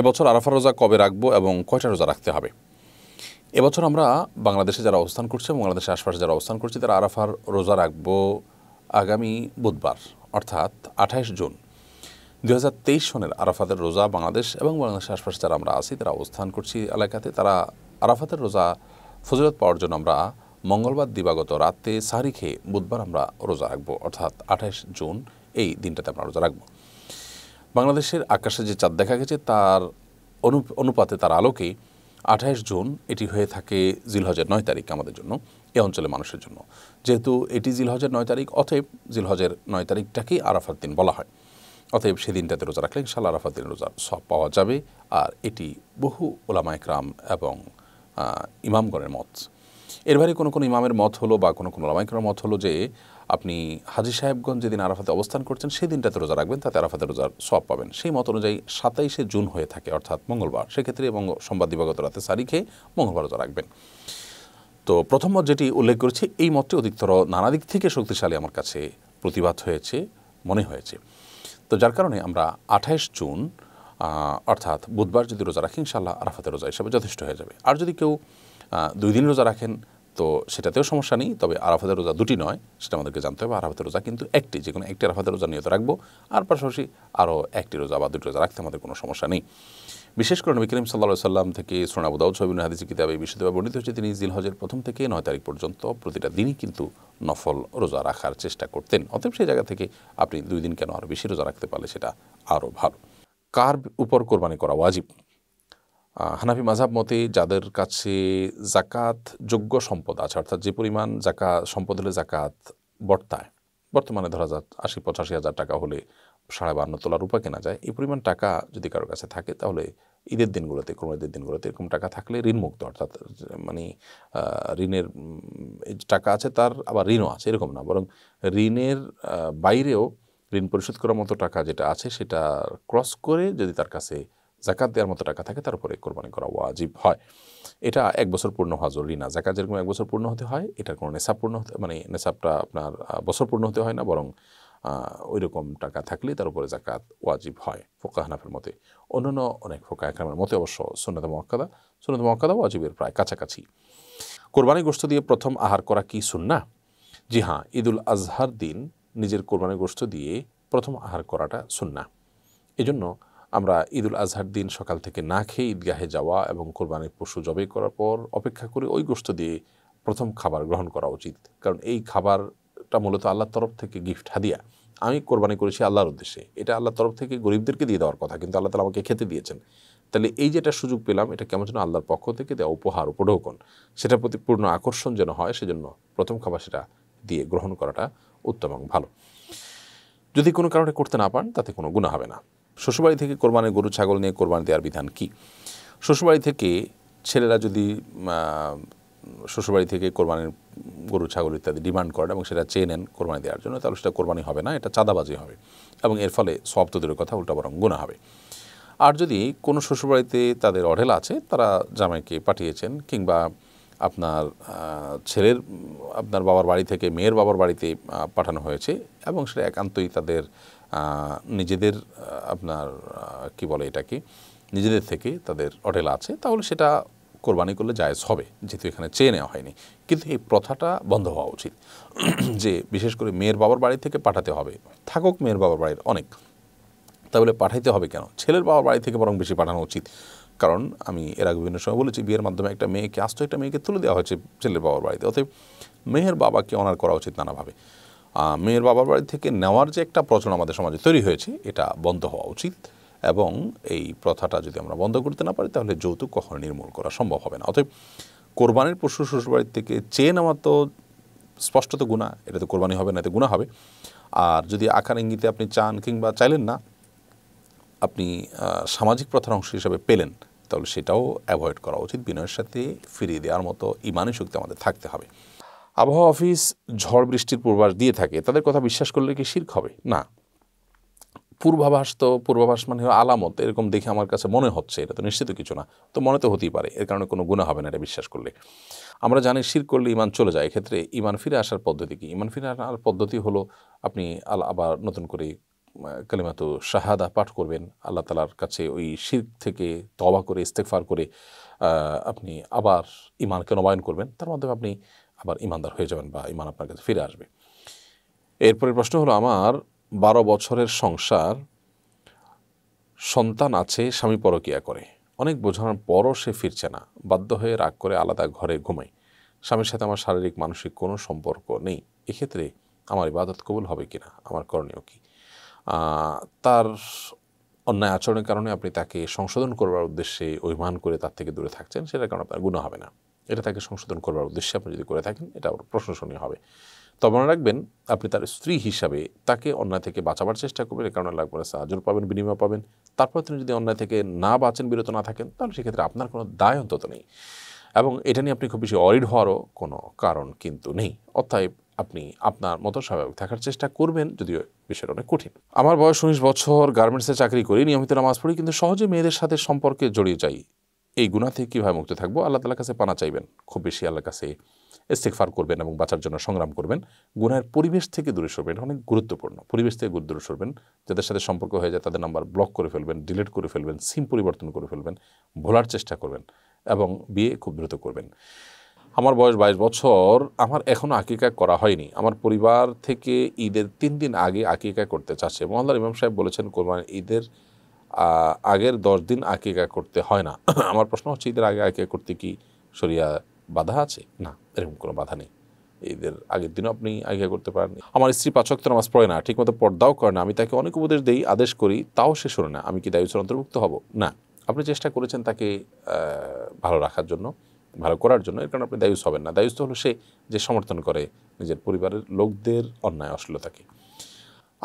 এবছর আরাফা রোজা কবে রাখবো এবং কয়টা রোজা রাখতে হবে এবছর আমরা বাংলাদেশে যারা অবস্থান করছে বাংলাদেশের আশপাশে যারা অবস্থান করছে তারা আরাফার রোজা রাখবো আগামী বুধবার অর্থাৎ আঠাশ জুন দু সনের আরাফাতের রোজা বাংলাদেশ এবং বাংলাদেশের আশপাশে যারা আমরা আছি তারা অবস্থান করছি এলাকাতে তারা আরাফাতের রোজা ফজিলত পাওয়ার জন্য আমরা মঙ্গলবার দিবাগত রাতে সারি খেয়ে বুধবার আমরা রোজা রাখবো অর্থাৎ আঠাশ জুন এই দিনটাতে আমরা রোজা রাখবো বাংলাদেশের আকাশে যে চাঁদ দেখা গেছে তার অনুপাতে তার আলোকে আঠাশ জুন এটি হয়ে থাকে জিলহজের নয় তারিখ আমাদের জন্য এ অঞ্চলের মানুষের জন্য যেহেতু এটি জিলহজের নয় তারিখ অতএব জিলহজের নয় তারিখটাকেই আরাফার দিন বলা হয় অতএব সেদিনটাতে রোজা রাখলে ইনশাল আরাফাত দিন রোজা সব পাওয়া যাবে আর এটি বহু ওলামা একরাম এবং ইমামগণের মত এর বাইরে কোনো কোনো ইমামের মত হলো বা কোনো কোনো ওলামা মত হলো যে আপনি হাজি সাহেবগঞ্জ যেদিন আরাফাতে অবস্থান করছেন সেই দিনটাতে রোজা রাখবেন তাতে আরাফাতে রোজার সব পাবেন সেই মত অনুযায়ী সাতাইশে জুন হয়ে থাকে অর্থাৎ মঙ্গলবার সেক্ষেত্রে এবং সোমবার দিবাগত রাতে সারি খেয়ে মঙ্গলবার রোজা রাখবেন তো প্রথম মত যেটি উল্লেখ করেছি এই মতটি অধিকতর নানা দিক থেকে শক্তিশালী আমার কাছে প্রতিবাদ হয়েছে মনে হয়েছে তো যার কারণে আমরা আঠাইশ জুন অর্থাৎ বুধবার যদি রোজা রাখি ইনশাল্লাহ আরাফাতে রোজা হিসাবে যথেষ্ট হয়ে যাবে আর যদি কেউ দুই দিন রোজা রাখেন তো সেটাতেও সমস্যা নেই তবে আরাফাতের রোজা দুটি নয় সেটা আমাদেরকে জানতে হবে আরাফাতের রোজা কিন্তু একটি যে কোনো একটি আরাফাতের রোজা নিয়ত রাখবো আর পাশাপাশি আরও একটি রোজা বা দুটি রোজা রাখতে আমাদের কোনো সমস্যা নেই বিশেষ করে নবী করিম সাল্লাহ সাল্লাম থেকে সোনাবুদাউ ছবিন হাদিস কিতাবে বিশুদ্ধভাবে বর্ণিত হচ্ছে তিনি জিলহজের প্রথম থেকে নয় তারিখ পর্যন্ত প্রতিটা দিনই কিন্তু নফল রোজা রাখার চেষ্টা করতেন অতএব সেই জায়গা থেকে আপনি দুই দিন কেন আরও বেশি রোজা রাখতে পারলে সেটা আরও ভালো কার উপর কোরবানি করা ওয়াজিব হানাফি মাঝাব মতে যাদের কাছে জাকাত যোগ্য সম্পদ আছে অর্থাৎ যে পরিমাণ জাকা সম্পদ হলে জাকাত বর্তায় বর্তমানে ধরা যাক আশি পঁচাশি হাজার টাকা হলে সাড়ে বান্ন তোলার উপায় কেনা যায় এই পরিমাণ টাকা যদি কারোর কাছে থাকে তাহলে ঈদের দিনগুলোতে কোনো ঈদের দিনগুলোতে এরকম টাকা থাকলে ঋণমুক্ত অর্থাৎ মানে ঋণের টাকা আছে তার আবার ঋণও আছে এরকম না বরং ঋণের বাইরেও ঋণ পরিশোধ করার মতো টাকা যেটা আছে সেটা ক্রস করে যদি তার কাছে জাকাত দেওয়ার মতো টাকা থাকে তার উপরে কোরবানি করা ওয়াজিব হয় এটা এক বছর পূর্ণ হওয়া জরুরি না জাকাত যেরকম এক বছর পূর্ণ হতে হয় এটার কোনো নেশাব পূর্ণ হতে মানে নেশাবটা আপনার বছর পূর্ণ হতে হয় না বরং ওই রকম টাকা থাকলে তার উপরে জাকাত ওয়াজিব হয় ফোকা হানাফের মতে অন্যান্য অনেক ফোকা একরামের মতে অবশ্য সুনাদ মহাকাদা সুনাদ মহাকাদা ওয়াজিবের প্রায় কাছাকাছি কোরবানি গোস্ত দিয়ে প্রথম আহার করা কি সুন্না জি হ্যাঁ ঈদুল আজহার দিন নিজের কোরবানি গোস্ত দিয়ে প্রথম আহার করাটা সুন্না এজন্য আমরা ঈদুল আজহার দিন সকাল থেকে না খেয়ে ঈদগাহে যাওয়া এবং কোরবানির পশু জবাই করার পর অপেক্ষা করে ওই গোস্ত দিয়ে প্রথম খাবার গ্রহণ করা উচিত কারণ এই খাবারটা মূলত আল্লাহর তরফ থেকে গিফট হাদিয়া আমি কোরবানি করেছি আল্লাহর উদ্দেশ্যে এটা আল্লাহর তরফ থেকে গরিবদেরকে দিয়ে দেওয়ার কথা কিন্তু আল্লাহ তালা আমাকে খেতে দিয়েছেন তাহলে এই যেটা সুযোগ পেলাম এটা কেমন যেন আল্লাহর পক্ষ থেকে দেওয়া উপহার উপঢৌকন সেটার প্রতি পূর্ণ আকর্ষণ যেন হয় সেজন্য প্রথম খাবার সেটা দিয়ে গ্রহণ করাটা উত্তম এবং ভালো যদি কোনো কারণে করতে না পারেন তাতে কোনো গুণা হবে না শ্বশুরবাড়ি থেকে কোরবানির গরু ছাগল নিয়ে কোরবানি দেওয়ার বিধান কি শ্বশুরবাড়ি থেকে ছেলেরা যদি শ্বশুরবাড়ি থেকে কোরবানির গরু ছাগল ইত্যাদি ডিমান্ড করেন এবং সেটা চেয়ে নেন কোরবানি দেওয়ার জন্য তাহলে সেটা কোরবানি হবে না এটা চাঁদাবাজি হবে এবং এর ফলে সব তোদের কথা উল্টা বরং গোনা হবে আর যদি কোনো শ্বশুরবাড়িতে তাদের অঢেলা আছে তারা জামাইকে পাঠিয়েছেন কিংবা আপনার ছেলের আপনার বাবার বাড়ি থেকে মেয়ের বাবার বাড়িতে পাঠানো হয়েছে এবং সেটা একান্তই তাদের নিজেদের আপনার কি বলে এটাকে নিজেদের থেকে তাদের অটেল আছে তাহলে সেটা কোরবানি করলে জায়েজ হবে যেহেতু এখানে চেয়ে নেওয়া হয়নি কিন্তু এই প্রথাটা বন্ধ হওয়া উচিত যে বিশেষ করে মেয়ের বাবার বাড়ি থেকে পাঠাতে হবে থাকুক মেয়ের বাবার বাড়ির অনেক তাহলে পাঠাইতে হবে কেন ছেলের বাবার বাড়ি থেকে বরং বেশি পাঠানো উচিত কারণ আমি এর আগে বিভিন্ন সময় বলেছি বিয়ের মাধ্যমে একটা মেয়েকে আস্ত একটা মেয়েকে তুলে দেওয়া হয়েছে ছেলের বাবার বাড়িতে অতএব মেয়ের বাবাকে অনার করা উচিত নানাভাবে মেয়ের বাবার বাড়ি থেকে নেওয়ার যে একটা প্রচলন আমাদের সমাজে তৈরি হয়েছে এটা বন্ধ হওয়া উচিত এবং এই প্রথাটা যদি আমরা বন্ধ করতে না পারি তাহলে যৌতুক কখনো নির্মূল করা সম্ভব হবে না অতএব কোরবানির পশু শ্বশুরবাড়ির থেকে চেয়ে নেওয়া তো স্পষ্টত গুণা এটা তো কোরবানি হবে না এতে গুণা হবে আর যদি আকার ইঙ্গিতে আপনি চান কিংবা চাইলেন না আপনি সামাজিক প্রথার অংশ হিসাবে পেলেন তাহলে সেটাও অ্যাভয়েড করা উচিত বিনয়ের সাথে ফিরিয়ে দেওয়ার মতো ইমানি শক্তি আমাদের থাকতে হবে আবহাওয়া অফিস ঝড় বৃষ্টির পূর্বাভাস দিয়ে থাকে তাদের কথা বিশ্বাস করলে কি শির্ক হবে না পূর্বাভাস তো পূর্বাভাস মানে আলামত এরকম দেখে আমার কাছে মনে হচ্ছে এটা তো নিশ্চিত কিছু না তো মনে তো হতেই পারে এর কারণে কোনো গুণা হবে না এটা বিশ্বাস করলে আমরা জানি শির করলে ইমান চলে যায় এক্ষেত্রে ইমান ফিরে আসার পদ্ধতি কি ইমান ফিরে আসার পদ্ধতি হলো আপনি আবার নতুন করে কালিমাতো শাহাদা পাঠ করবেন আল্লাহ তালার কাছে ওই শির থেকে তবা করে ইস্তেকফার করে আপনি আবার ইমানকে নবায়ন করবেন তার মাধ্যমে আপনি আবার ইমানদার হয়ে যাবেন বা ইমান আপনার কাছে ফিরে আসবে এরপরের প্রশ্ন হলো আমার বারো বছরের সংসার সন্তান আছে স্বামী পরকিয়া করে অনেক বোঝানোর পরও সে ফিরছে না বাধ্য হয়ে রাগ করে আলাদা ঘরে ঘুমাই স্বামীর সাথে আমার শারীরিক মানসিক কোনো সম্পর্ক নেই এক্ষেত্রে আমার ইবাদত কবুল হবে কিনা আমার করণীয় কী তার অন্যায় আচরণের কারণে আপনি তাকে সংশোধন করবার উদ্দেশ্যে অভিমান করে তার থেকে দূরে থাকছেন সেটার কারণে আপনার গুণ হবে না এটা তাকে সংশোধন করবার উদ্দেশ্যে আপনি যদি করে থাকেন এটা আবার প্রশংসনীয় হবে তবে মনে রাখবেন আপনি তার স্ত্রী হিসাবে তাকে অন্যায় থেকে বাঁচাবার চেষ্টা করবেন এ কারণে লাগবে সাহায্য পাবেন বিনিময় পাবেন তারপর তিনি যদি অন্যায় থেকে না বাঁচেন বিরত না থাকেন তাহলে সেক্ষেত্রে আপনার কোনো দায় অন্তত নেই এবং এটা নিয়ে আপনি খুব বেশি অরিড হওয়ারও কোনো কারণ কিন্তু নেই অর্থাৎ আপনি আপনার মতো স্বাভাবিক থাকার চেষ্টা করবেন যদিও বিষয়টা অনেক কঠিন আমার বয়স উনিশ বছর গার্মেন্টসে চাকরি করি নিয়মিত নামাজ পড়ি কিন্তু সহজে মেয়েদের সাথে সম্পর্কে জড়িয়ে যাই এই গুণা থেকে কীভাবে মুক্ত থাকবো আল্লাহ তালার কাছে পানা চাইবেন খুব বেশি আল্লাহর কাছে ইস্তেকফার করবেন এবং বাঁচার জন্য সংগ্রাম করবেন গুণার পরিবেশ থেকে দূরে সরবেন এটা অনেক গুরুত্বপূর্ণ পরিবেশ থেকে দূরে সরবেন যাদের সাথে সম্পর্ক হয়ে যায় তাদের নাম্বার ব্লক করে ফেলবেন ডিলিট করে ফেলবেন সিম পরিবর্তন করে ফেলবেন ভোলার চেষ্টা করবেন এবং বিয়ে খুব দ্রুত করবেন আমার বয়স বাইশ বছর আমার এখনও আকিকা করা হয়নি আমার পরিবার থেকে ঈদের তিন দিন আগে আকিকা করতে চাচ্ছে মোহাম্মদার ইমাম সাহেব বলেছেন কোরবান ঈদের আগের দশ দিন আকিকা করতে হয় না আমার প্রশ্ন হচ্ছে ঈদের আগে আকিকা করতে কি সরিয়া বাধা আছে না এরকম কোনো বাধা নেই ঈদের আগের দিনও আপনি আগে করতে পারেন আমার স্ত্রী পাচক তো নামাজ পড়ে না ঠিকমতো পর্দাও করে না আমি তাকে অনেক উপদেশ দেই আদেশ করি তাও সে শোনে না আমি কি দায়িত্ব অন্তর্ভুক্ত হব না আপনি চেষ্টা করেছেন তাকে ভালো রাখার জন্য ভালো করার জন্য এর কারণে আপনি দায়ুস হবেন না দায়ুস হলো সে যে সমর্থন করে নিজের পরিবারের লোকদের অন্যায় অশ্লীলতাকে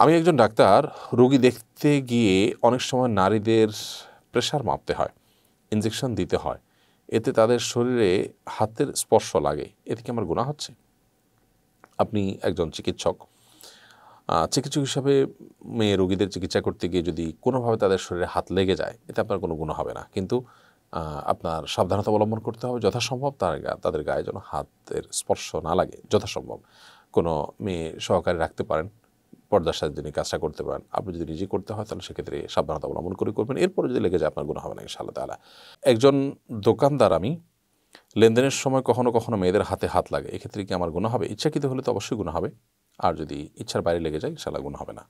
আমি একজন ডাক্তার রোগী দেখতে গিয়ে অনেক সময় নারীদের প্রেশার মাপতে হয় ইঞ্জেকশন দিতে হয় এতে তাদের শরীরে হাতের স্পর্শ লাগে এতে কি আমার গুণা হচ্ছে আপনি একজন চিকিৎসক চিকিৎসক হিসাবে মেয়ে রোগীদের চিকিৎসা করতে গিয়ে যদি কোনোভাবে তাদের শরীরে হাত লেগে যায় এতে আপনার কোনো গুণ হবে না কিন্তু আপনার সাবধানতা অবলম্বন করতে হবে যথাসম্ভব তার তাদের গায়ে যেন হাতের স্পর্শ না লাগে যথাসম্ভব কোনো মেয়ে সহকারে রাখতে পারেন পর্দার সাথে যিনি কাজটা করতে পারেন আপনি যদি নিজে করতে হয় তাহলে সেক্ষেত্রে সাবধানতা অবলম্বন করে করবেন এরপরে যদি লেগে যায় আপনার গুণ হবে না ইনশাআল্লাহ তালা একজন দোকানদার আমি লেনদেনের সময় কখনো কখনো মেয়েদের হাতে হাত লাগে এক্ষেত্রে কি আমার গুণ হবে ইচ্ছাকৃত হলে তো অবশ্যই গুণ হবে আর যদি ইচ্ছার বাইরে লেগে যায় ইনশাআল্লাহ গুণ হবে না